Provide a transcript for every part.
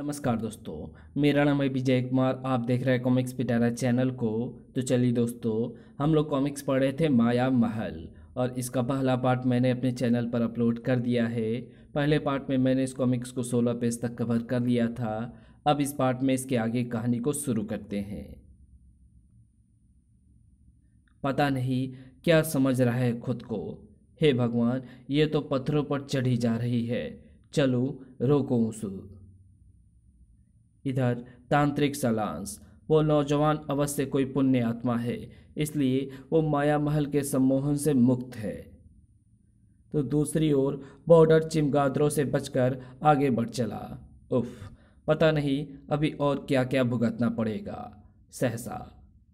नमस्कार दोस्तों मेरा नाम है विजय कुमार आप देख रहे हैं कॉमिक्स पिटारा चैनल को तो चलिए दोस्तों हम लोग कॉमिक्स पढ़ रहे थे माया महल और इसका पहला पार्ट मैंने अपने चैनल पर अपलोड कर दिया है पहले पार्ट में मैंने इस कॉमिक्स को सोलह पेज तक कवर कर लिया था अब इस पार्ट में इसके आगे कहानी को शुरू करते हैं पता नहीं क्या समझ रहा है खुद को हे भगवान ये तो पत्थरों पर चढ़ी जा रही है चलो रोको उसू इधर तांत्रिक सलांस वो नौजवान अवश्य कोई पुण्य आत्मा है इसलिए वो माया महल के सम्मोहन से मुक्त है तो दूसरी ओर बॉर्डर चिमगादड़ों से बचकर आगे बढ़ चला उफ पता नहीं अभी और क्या क्या भुगतना पड़ेगा सहसा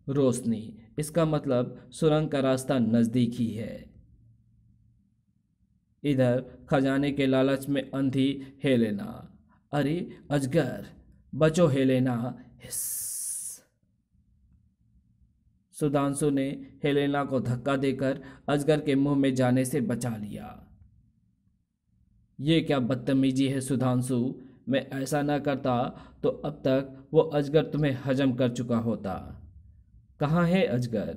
रोशनी इसका मतलब सुरंग का रास्ता नज़दीक ही है इधर खजाने के लालच में अंधी हेलेना अरे अजगर बचो हेलेना सुधांशु ने हेलेना को धक्का देकर अजगर के मुंह में जाने से बचा लिया ये क्या बदतमीजी है सुधांशु मैं ऐसा ना करता तो अब तक वो अजगर तुम्हें हजम कर चुका होता कहाँ है अजगर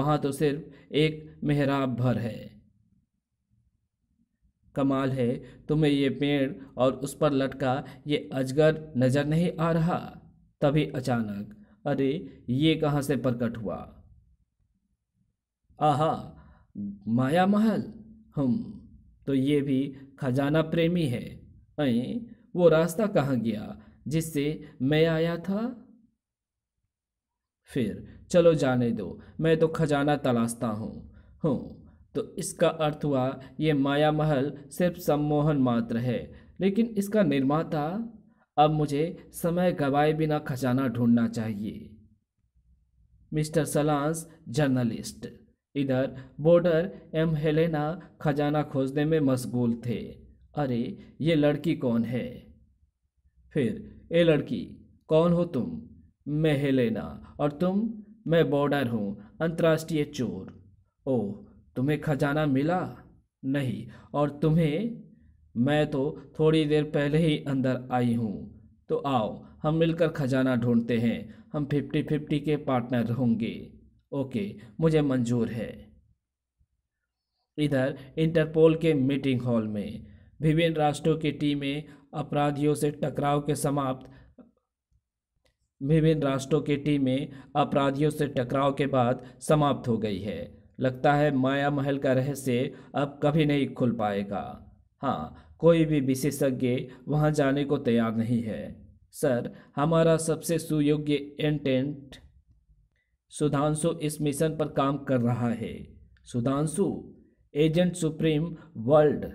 वहाँ तो सिर्फ एक मेहराब भर है कमाल है तुम्हें ये पेड़ और उस पर लटका ये अजगर नज़र नहीं आ रहा तभी अचानक अरे ये कहाँ से प्रकट हुआ आहा माया महल हम तो ये भी खजाना प्रेमी है अए वो रास्ता कहाँ गया जिससे मैं आया था फिर चलो जाने दो मैं तो खजाना तलाशता हूँ हूँ तो इसका अर्थ हुआ ये माया महल सिर्फ सम्मोहन मात्र है लेकिन इसका निर्माता अब मुझे समय गवाए बिना खजाना ढूंढना चाहिए मिस्टर सलांस जर्नलिस्ट इधर बॉर्डर एम हेलेना खजाना खोजने में मशगूल थे अरे ये लड़की कौन है फिर ए लड़की कौन हो तुम मैं हेलेना और तुम मैं बॉर्डर हूँ अंतर्राष्ट्रीय चोर ओह तुम्हें खजाना मिला नहीं और तुम्हें मैं तो थोड़ी देर पहले ही अंदर आई हूँ तो आओ हम मिलकर खजाना ढूंढते हैं हम फिफ्टी फिफ्टी के पार्टनर होंगे ओके मुझे मंजूर है इधर इंटरपोल के मीटिंग हॉल में विभिन्न राष्ट्रों की टीमें अपराधियों से टकराव के समाप्त विभिन्न राष्ट्रों की टीमें अपराधियों से टकराव के बाद समाप्त हो गई है लगता है माया महल का रहस्य अब कभी नहीं खुल पाएगा हाँ कोई भी विशेषज्ञ वहाँ जाने को तैयार नहीं है सर हमारा सबसे सुयोग्य एंटेंट सुधांशु इस मिशन पर काम कर रहा है सुधांशु एजेंट सुप्रीम वर्ल्ड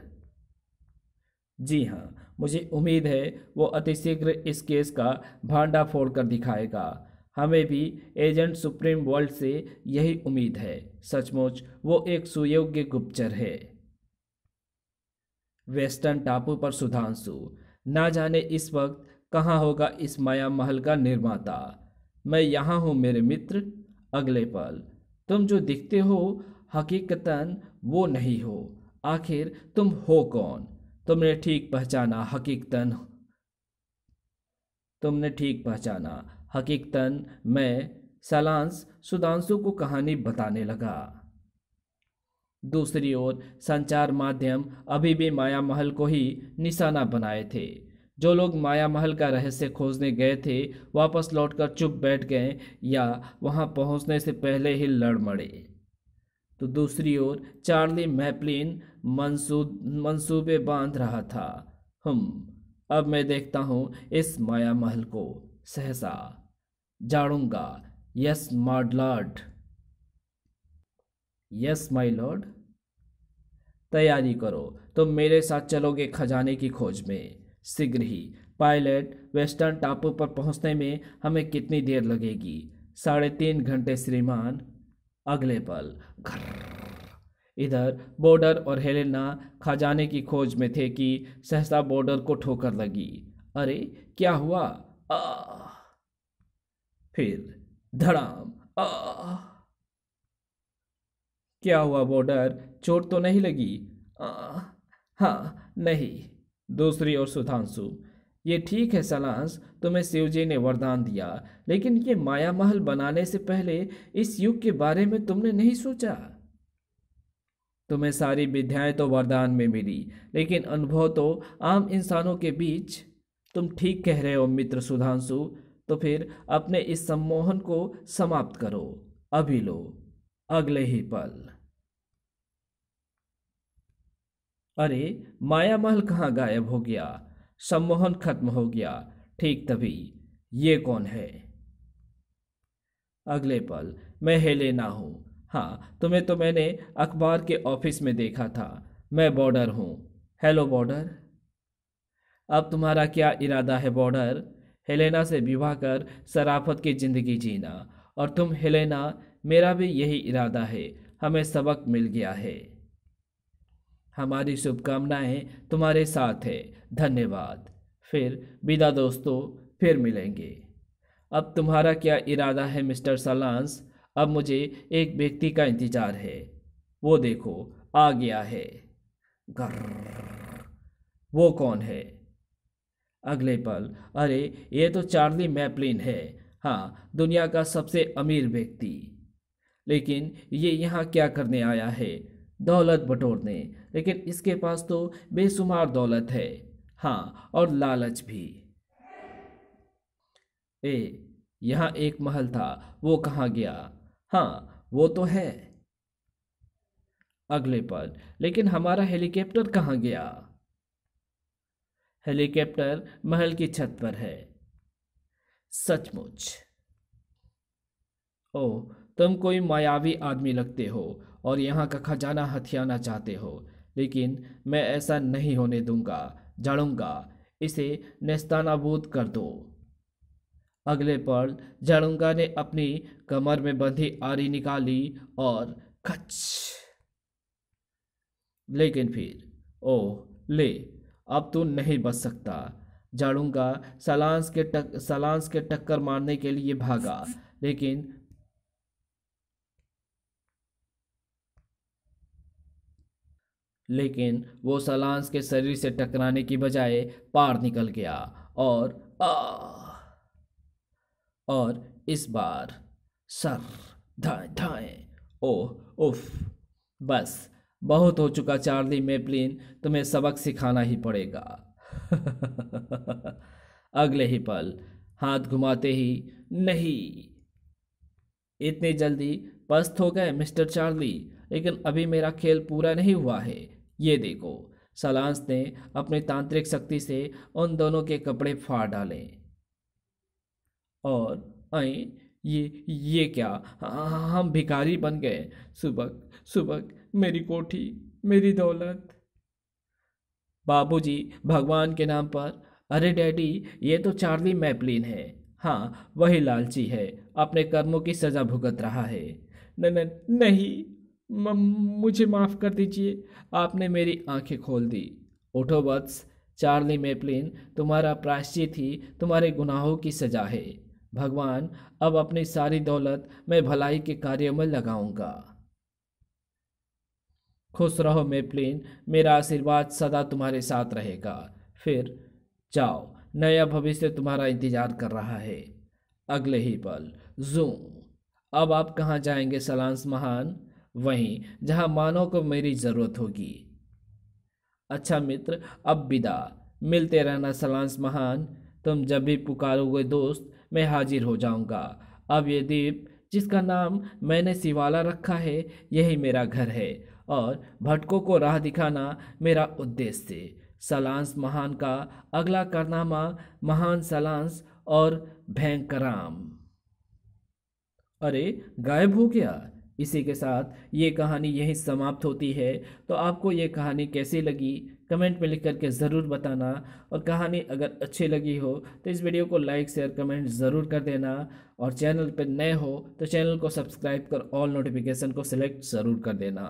जी हाँ मुझे उम्मीद है वो अतिशीघ्र इस केस का भांडा फोड़ कर दिखाएगा हमें भी एजेंट सुप्रीम वर्ल्ड से यही उम्मीद है सचमुच वो एक सुयोग्य गुप्तचर है वेस्टर्न टापू पर सुधांशु ना जाने इस वक्त कहाँ होगा इस माया महल का निर्माता मैं यहाँ हूँ मेरे मित्र अगले पल तुम जो दिखते हो हकीकतन वो नहीं हो आखिर तुम हो कौन तुमने ठीक पहचाना हकीकतन तुमने ठीक पहचाना हकीकतन मैं सलांस सुधांशु को कहानी बताने लगा दूसरी ओर संचार माध्यम अभी भी माया महल को ही निशाना बनाए थे जो लोग माया महल का रहस्य खोजने गए थे वापस लौटकर चुप बैठ गए या वहां पहुंचने से पहले ही लड़ मड़े तो दूसरी ओर चार्ली मैपलिन मंसूब मंसूबे बांध रहा था हम हम्म, अब मैं देखता हूँ इस माया महल को सहसा जाड़ूंगा yes my lord yes my lord तैयारी करो तुम तो मेरे साथ चलोगे खजाने की खोज में शीघ्र ही पायलट वेस्टर्न टापू पर पहुंचने में हमें कितनी देर लगेगी साढ़े तीन घंटे श्रीमान अगले पल इधर बॉर्डर और हेलेना खजाने की खोज में थे कि सहसा बॉर्डर को ठोकर लगी अरे क्या हुआ आ फिर धड़ाम आ क्या हुआ बॉर्डर चोट तो नहीं लगी आ, हाँ नहीं दूसरी ओर सुधांशु ये ठीक है सलांस तुम्हें शिवजी ने वरदान दिया लेकिन ये माया महल बनाने से पहले इस युग के बारे में तुमने नहीं सोचा तुम्हें सारी विद्याएं तो वरदान में मिली लेकिन अनुभव तो आम इंसानों के बीच तुम ठीक कह रहे हो मित्र सुधांशु तो फिर अपने इस सम्मोहन को समाप्त करो अभी लो अगले ही पल अरे माया महल कहाँ गायब हो गया सम्मोहन खत्म हो गया ठीक तभी ये कौन है अगले पल मैं हेलेना हूँ हाँ तुम्हें तो मैंने अखबार के ऑफिस में देखा था मैं बॉर्डर हूँ हेलो बॉर्डर अब तुम्हारा क्या इरादा है बॉर्डर हेलेना से विवाह कर शराफत की ज़िंदगी जीना और तुम हेलेना मेरा भी यही इरादा है हमें सबक मिल गया है हमारी शुभकामनाएं तुम्हारे साथ है धन्यवाद फिर विदा दोस्तों फिर मिलेंगे अब तुम्हारा क्या इरादा है मिस्टर सलांस अब मुझे एक व्यक्ति का इंतज़ार है वो देखो आ गया है गर्र वो कौन है अगले पल अरे ये तो चार्ली मैपलिन है हाँ दुनिया का सबसे अमीर व्यक्ति लेकिन ये यहाँ क्या करने आया है दौलत बटोरने लेकिन इसके पास तो बेशुमार दौलत है हाँ और लालच भी ए यहाँ एक महल था वो कहाँ गया हाँ वो तो है अगले पल लेकिन हमारा हेलीकॉप्टर कहाँ गया हेलीकॉप्टर महल की छत पर है सचमुच ओ तुम कोई मायावी आदमी लगते हो और यहाँ का खजाना हथियाना चाहते हो लेकिन मैं ऐसा नहीं होने दूंगा जड़ूंगा इसे नेस्तानाबूद कर दो अगले पल जड़ूंगा ने अपनी कमर में बंधी आरी निकाली और खच लेकिन फिर ओ ले अब तो नहीं बच सकता जाड़ूंगा सलांस के टक सलांस के टक्कर मारने के लिए भागा लेकिन लेकिन वो सलांस के शरीर से टकराने की बजाय पार निकल गया और आ, और इस बार सर धाए धाए ओ उफ बस बहुत हो चुका चार्ली मेपलिन तुम्हें सबक सिखाना ही पड़ेगा अगले ही पल हाथ घुमाते ही नहीं इतनी जल्दी पस्त हो गए मिस्टर चार्ली लेकिन अभी मेरा खेल पूरा नहीं हुआ है ये देखो सलांस ने अपनी तांत्रिक शक्ति से उन दोनों के कपड़े फाड़ डाले और ये ये क्या हम भिखारी बन गए सुबक सुबक मेरी कोठी मेरी दौलत बाबूजी भगवान के नाम पर अरे डैडी ये तो चार्ली मैपलिन है हाँ वही लालची है अपने कर्मों की सज़ा भुगत रहा है न, न नहीं म, मुझे माफ़ कर दीजिए आपने मेरी आंखें खोल दी उठो बत्स चार्ली मेपलिन तुम्हारा प्रायश्चित ही तुम्हारे गुनाहों की सजा है भगवान अब अपनी सारी दौलत मैं भलाई के कार्यों में लगाऊंगा खुश रहो मेपलिन मेरा आशीर्वाद सदा तुम्हारे साथ रहेगा फिर जाओ नया भविष्य तुम्हारा इंतजार कर रहा है अगले ही पल जू अब आप कहाँ जाएंगे सलांस महान वहीं जहाँ मानव को मेरी ज़रूरत होगी अच्छा मित्र अब विदा मिलते रहना सलांस महान तुम जब भी पुकारोगे दोस्त मैं हाजिर हो जाऊंगा अब ये दीप जिसका नाम मैंने सिवाला रखा है यही मेरा घर है और भटकों को राह दिखाना मेरा उद्देश्य थे सलांस महान का अगला कारनामा महान सलांस और भयंकराम अरे गायब हो गया इसी के साथ ये कहानी यहीं समाप्त होती है तो आपको ये कहानी कैसी लगी कमेंट में लिख करके ज़रूर बताना और कहानी अगर अच्छी लगी हो तो इस वीडियो को लाइक शेयर कमेंट ज़रूर कर देना और चैनल पर नए हो तो चैनल को सब्सक्राइब कर ऑल नोटिफिकेशन को सिलेक्ट ज़रूर कर देना